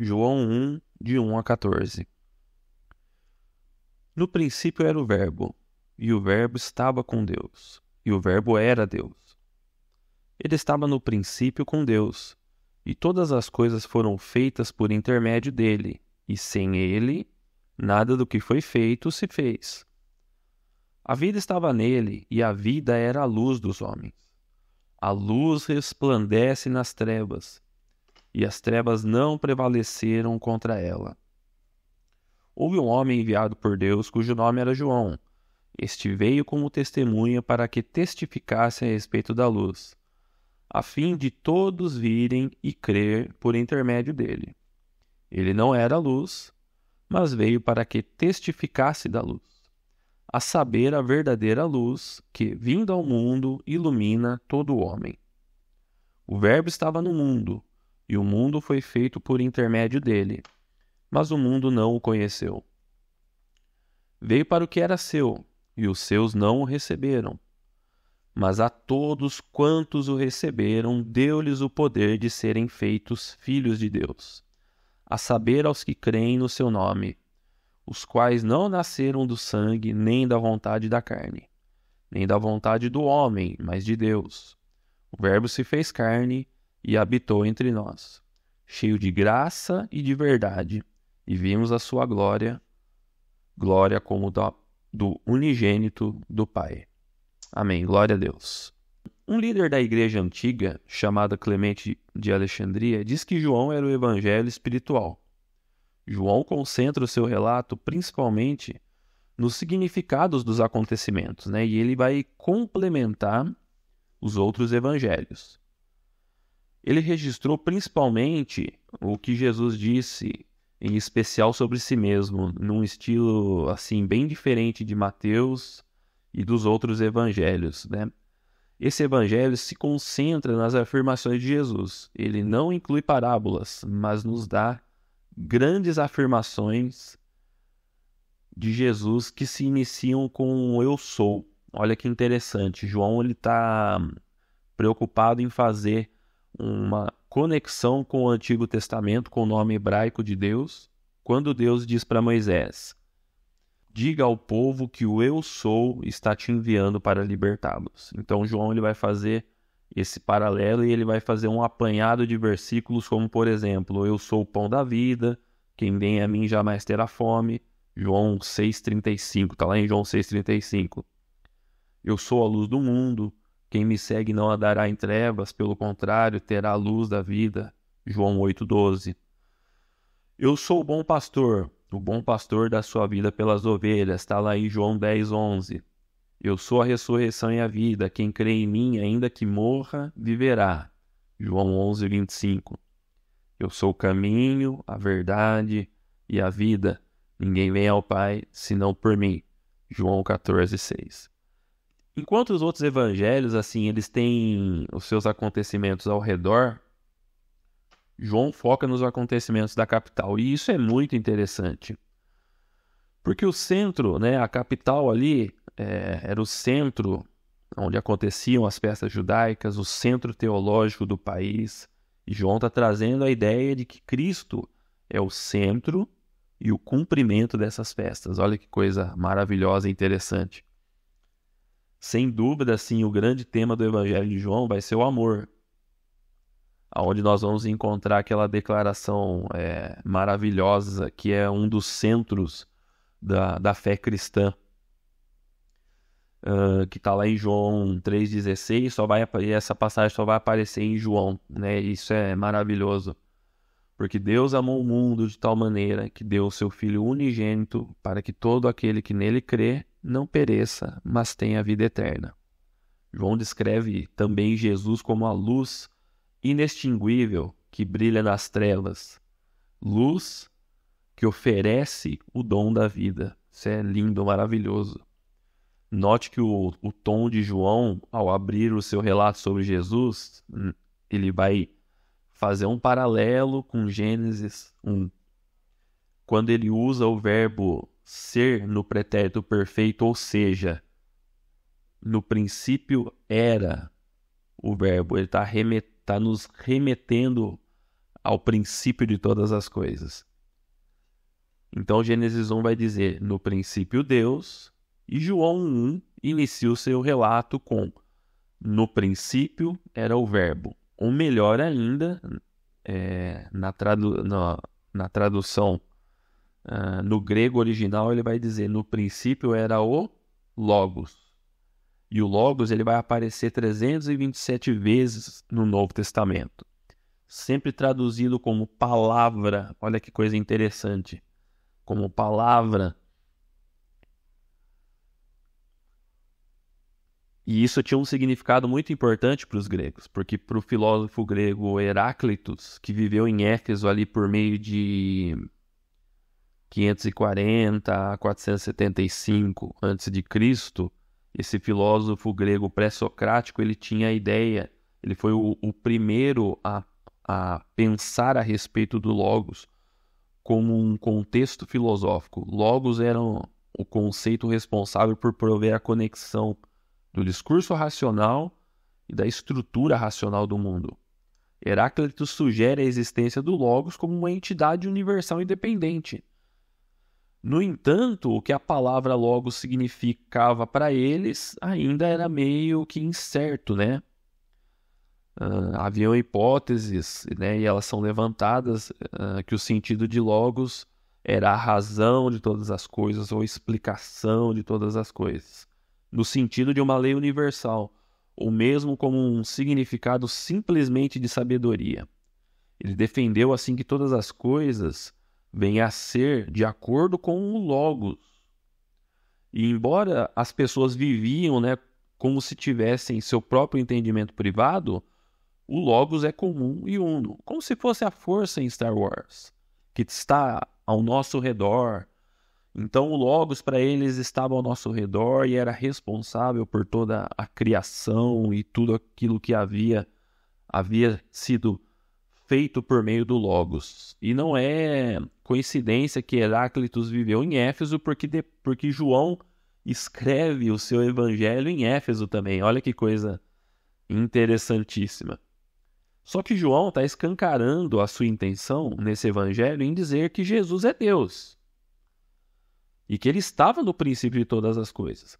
João 1, de 1 a 14. No princípio era o Verbo, e o Verbo estava com Deus, e o Verbo era Deus. Ele estava no princípio com Deus, e todas as coisas foram feitas por intermédio dele, e sem ele, nada do que foi feito se fez. A vida estava nele, e a vida era a luz dos homens. A luz resplandece nas trevas, e as trevas não prevaleceram contra ela. Houve um homem enviado por Deus cujo nome era João. Este veio como testemunha para que testificasse a respeito da luz, a fim de todos virem e crer por intermédio dele. Ele não era luz, mas veio para que testificasse da luz, a saber, a verdadeira luz que, vindo ao mundo, ilumina todo o homem. O Verbo estava no mundo, e o mundo foi feito por intermédio dele. Mas o mundo não o conheceu. Veio para o que era seu, e os seus não o receberam. Mas a todos quantos o receberam, deu-lhes o poder de serem feitos filhos de Deus, a saber, aos que creem no seu nome, os quais não nasceram do sangue, nem da vontade da carne, nem da vontade do homem, mas de Deus. O Verbo se fez carne e habitou entre nós, cheio de graça e de verdade, e vimos a sua glória, glória como do unigênito do Pai. Amém. Glória a Deus. Um líder da igreja antiga, chamado Clemente de Alexandria, diz que João era o evangelho espiritual. João concentra o seu relato principalmente nos significados dos acontecimentos, né? E ele vai complementar os outros evangelhos ele registrou principalmente o que Jesus disse em especial sobre si mesmo, num estilo assim bem diferente de Mateus e dos outros evangelhos, né? Esse evangelho se concentra nas afirmações de Jesus. Ele não inclui parábolas, mas nos dá grandes afirmações de Jesus que se iniciam com eu sou. Olha que interessante, João ele está preocupado em fazer uma conexão com o Antigo Testamento, com o nome hebraico de Deus, quando Deus diz para Moisés: Diga ao povo que o eu sou está te enviando para libertá-los. Então, João ele vai fazer esse paralelo e ele vai fazer um apanhado de versículos, como por exemplo: Eu sou o pão da vida, quem vem a mim jamais terá fome. João 6,35, está lá em João 6,35. Eu sou a luz do mundo, quem me segue não andará em trevas, pelo contrário, terá a luz da vida. João 8,12. Eu sou o bom pastor, o bom pastor da sua vida pelas ovelhas. Está lá em João 10,11. Eu sou a ressurreição e a vida. Quem crê em mim, ainda que morra, viverá. João 11, 25. Eu sou o caminho, a verdade e a vida. Ninguém vem ao Pai senão por mim. João 14, 6. Enquanto os outros evangelhos, assim, eles têm os seus acontecimentos ao redor, João foca nos acontecimentos da capital. E isso é muito interessante. Porque o centro, né, a capital ali, é, era o centro onde aconteciam as festas judaicas, o centro teológico do país. E João está trazendo a ideia de que Cristo é o centro e o cumprimento dessas festas. Olha que coisa maravilhosa e interessante. Sem dúvida, sim, o grande tema do Evangelho de João vai ser o amor, aonde nós vamos encontrar aquela declaração é, maravilhosa que é um dos centros da, da fé cristã, uh, que está lá em João 3,16, só vai e essa passagem só vai aparecer em João, né? Isso é maravilhoso. Porque Deus amou o mundo de tal maneira que deu o seu Filho unigênito para que todo aquele que nele crê não pereça, mas tenha vida eterna. João descreve também Jesus como a luz inextinguível que brilha nas trevas, luz que oferece o dom da vida. Isso é lindo, maravilhoso. Note que o, o tom de João, ao abrir o seu relato sobre Jesus, hum, ele vai fazer um paralelo com Gênesis 1. Quando ele usa o verbo ser no pretérito perfeito, ou seja, no princípio era o verbo, ele está remet, tá nos remetendo ao princípio de todas as coisas. Então Gênesis 1 vai dizer: no princípio Deus, e João 1 inicia o seu relato com: no princípio era o verbo. Ou melhor ainda, é, na, tradu na, na tradução ah, no grego original ele vai dizer: no princípio era o Logos. E o Logos ele vai aparecer 327 vezes no Novo Testamento, sempre traduzido como palavra. Olha que coisa interessante. Como palavra. E isso tinha um significado muito importante para os gregos, porque para o filósofo grego Heráclitos, que viveu em Éfeso ali por meio de 540 a 475 a.C., esse filósofo grego pré-socrático ele tinha a ideia, ele foi o, o primeiro a, a pensar a respeito do logos como um contexto filosófico. Logos era o conceito responsável por prover a conexão do discurso racional e da estrutura racional do mundo. Heráclito sugere a existência do Logos como uma entidade universal independente, no entanto, o que a palavra logo significava para eles ainda era meio que incerto, né? Uh, haviam hipóteses, né, e elas são levantadas, uh, que o sentido de logos era a razão de todas as coisas ou explicação de todas as coisas, no sentido de uma lei universal, ou mesmo como um significado simplesmente de sabedoria. Ele defendeu assim que todas as coisas vem a ser de acordo com o Logos. E embora as pessoas viviam né, como se tivessem seu próprio entendimento privado, o Logos é comum e uno, como se fosse a força em Star Wars, que está ao nosso redor. Então, o Logos para eles estava ao nosso redor e era responsável por toda a criação e tudo aquilo que havia havia sido feito por meio do Logos. E não é coincidência que Heráclitos viveu em Éfeso, porque, de, porque João escreve o seu evangelho em Éfeso também. Olha que coisa interessantíssima. Só que João está escancarando a sua intenção nesse evangelho em dizer que Jesus é Deus e que ele estava no princípio de todas as coisas.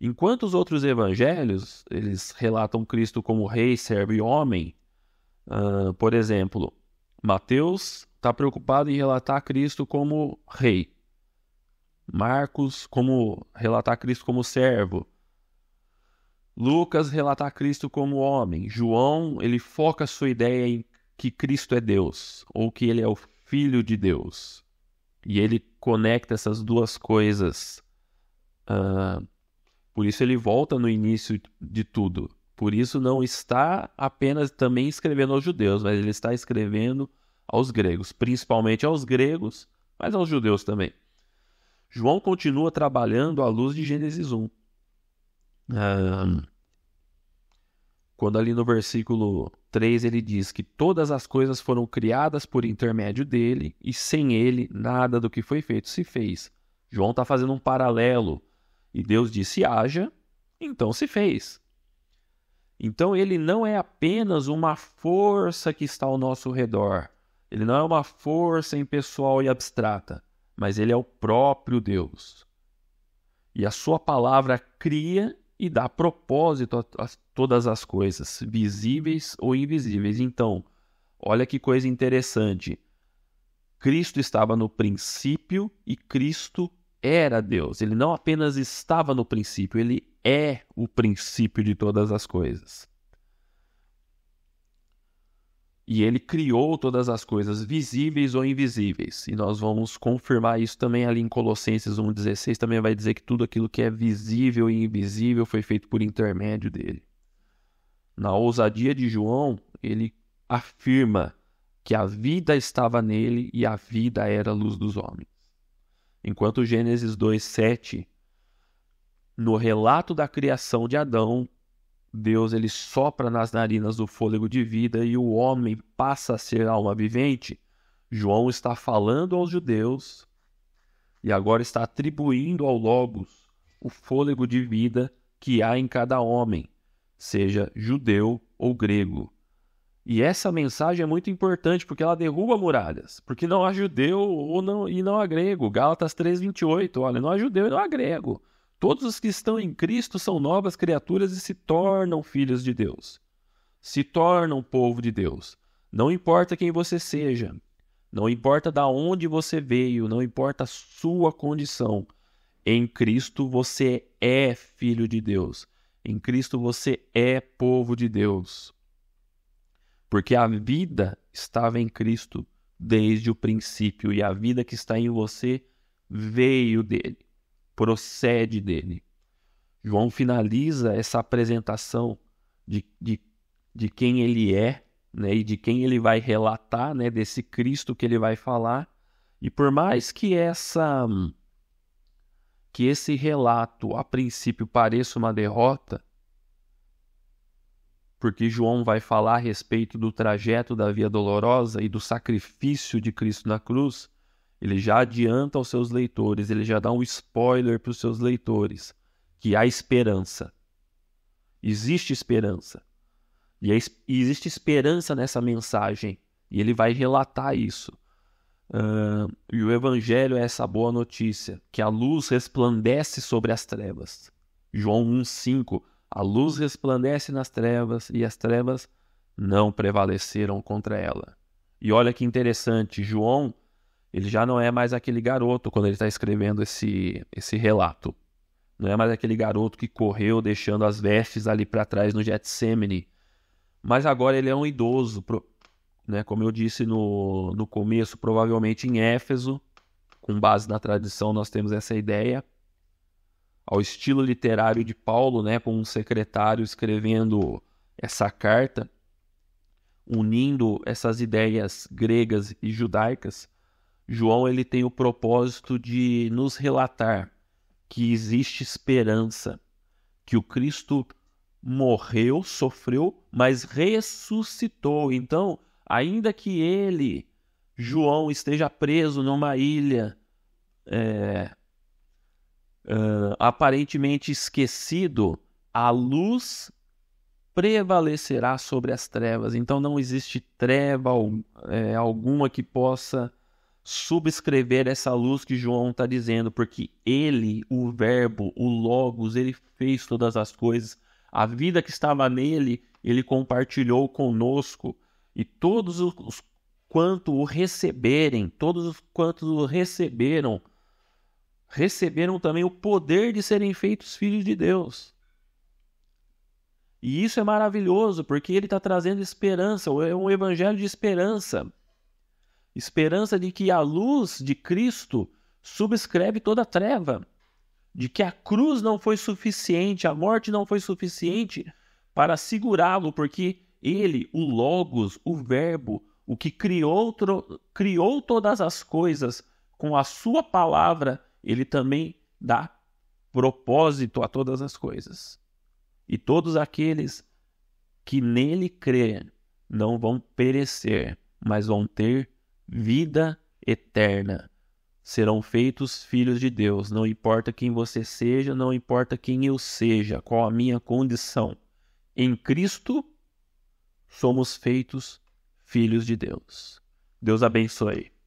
Enquanto os outros evangelhos, eles relatam Cristo como rei, servo e homem, Uh, por exemplo, Mateus está preocupado em relatar Cristo como rei. Marcos como relatar Cristo como servo. Lucas relatar Cristo como homem. João, ele foca sua ideia em que Cristo é Deus ou que ele é o filho de Deus. E ele conecta essas duas coisas. Uh, por isso ele volta no início de tudo. Por isso não está apenas também escrevendo aos judeus, mas ele está escrevendo aos gregos, principalmente aos gregos, mas aos judeus também. João continua trabalhando à luz de Gênesis 1. Um, ah, quando ali no versículo 3 ele diz que todas as coisas foram criadas por intermédio dele e sem ele nada do que foi feito se fez. João está fazendo um paralelo e Deus disse haja, então se fez. Então ele não é apenas uma força que está ao nosso redor. Ele não é uma força impessoal e abstrata, mas ele é o próprio Deus. E a sua palavra cria e dá propósito a, a todas as coisas, visíveis ou invisíveis. Então, olha que coisa interessante. Cristo estava no princípio e Cristo era Deus. Ele não apenas estava no princípio, ele é o princípio de todas as coisas. E ele criou todas as coisas, visíveis ou invisíveis. E nós vamos confirmar isso também ali em Colossenses 1,16. Também vai dizer que tudo aquilo que é visível e invisível foi feito por intermédio dele. Na ousadia de João, ele afirma que a vida estava nele e a vida era a luz dos homens. Enquanto Gênesis 2,7 no relato da criação de Adão, Deus ele sopra nas narinas o fôlego de vida e o homem passa a ser alma vivente. João está falando aos judeus e agora está atribuindo ao Logos o fôlego de vida que há em cada homem, seja judeu ou grego. E essa mensagem é muito importante porque ela derruba muralhas, porque não há judeu ou não, e não há grego. Gálatas 3:28, olha, não há judeu e não há grego Todos os que estão em Cristo são novas criaturas e se tornam filhos de Deus. Se tornam povo de Deus. Não importa quem você seja, não importa da onde você veio, não importa a sua condição. Em Cristo você é filho de Deus. Em Cristo você é povo de Deus. Porque a vida estava em Cristo desde o princípio e a vida que está em você veio dele procede dele. João finaliza essa apresentação de, de, de quem ele é né, e de quem ele vai relatar, né, desse Cristo que ele vai falar. E por mais que essa que esse relato a princípio pareça uma derrota, porque João vai falar a respeito do trajeto da Via Dolorosa e do sacrifício de Cristo na cruz, ele já adianta aos seus leitores, ele já dá um spoiler para os seus leitores que há esperança. Existe esperança. E, existe esperança nessa mensagem. E ele vai relatar isso. Uh, e o Evangelho é essa boa notícia: que a luz resplandece sobre as trevas. João 1,5: A luz resplandece nas trevas e as trevas não prevaleceram contra ela. E olha que interessante, João ele já não é mais aquele garoto quando ele está escrevendo esse, esse relato. Não é mais aquele garoto que correu deixando as vestes ali para trás no Getsemane. Mas agora ele é um idoso, né? como eu disse no, no começo, provavelmente em Éfeso, com base na tradição, nós temos essa ideia. Ao estilo literário de Paulo, né? com um secretário escrevendo essa carta, unindo essas ideias gregas e judaicas João ele tem o propósito de nos relatar que existe esperança, que o Cristo morreu, sofreu, mas ressuscitou. Então, ainda que ele, João, esteja preso numa ilha é, é aparentemente esquecido, a luz prevalecerá sobre as trevas. Então, não existe treva é, alguma que possa subscrever essa luz que João está dizendo, porque ele, o Verbo, o Logos, ele fez todas as coisas. A vida que estava nele, ele compartilhou conosco. E todos os quanto o receberem, todos os quantos o receberam, receberam também o poder de serem feitos filhos de Deus. E isso é maravilhoso, porque ele está trazendo esperança, é um evangelho de esperança esperança de que a luz de Cristo subscreve toda a treva, de que a cruz não foi suficiente, a morte não foi suficiente para segurá-lo, porque ele, o Logos, o Verbo, o que criou, criou todas as coisas com a sua palavra, ele também dá propósito a todas as coisas. E todos aqueles que nele crerem não vão perecer, mas vão ter vida eterna. Serão feitos filhos de Deus, não importa quem você seja, não importa quem eu seja, qual a minha condição. Em Cristo, somos feitos filhos de Deus. Deus abençoe.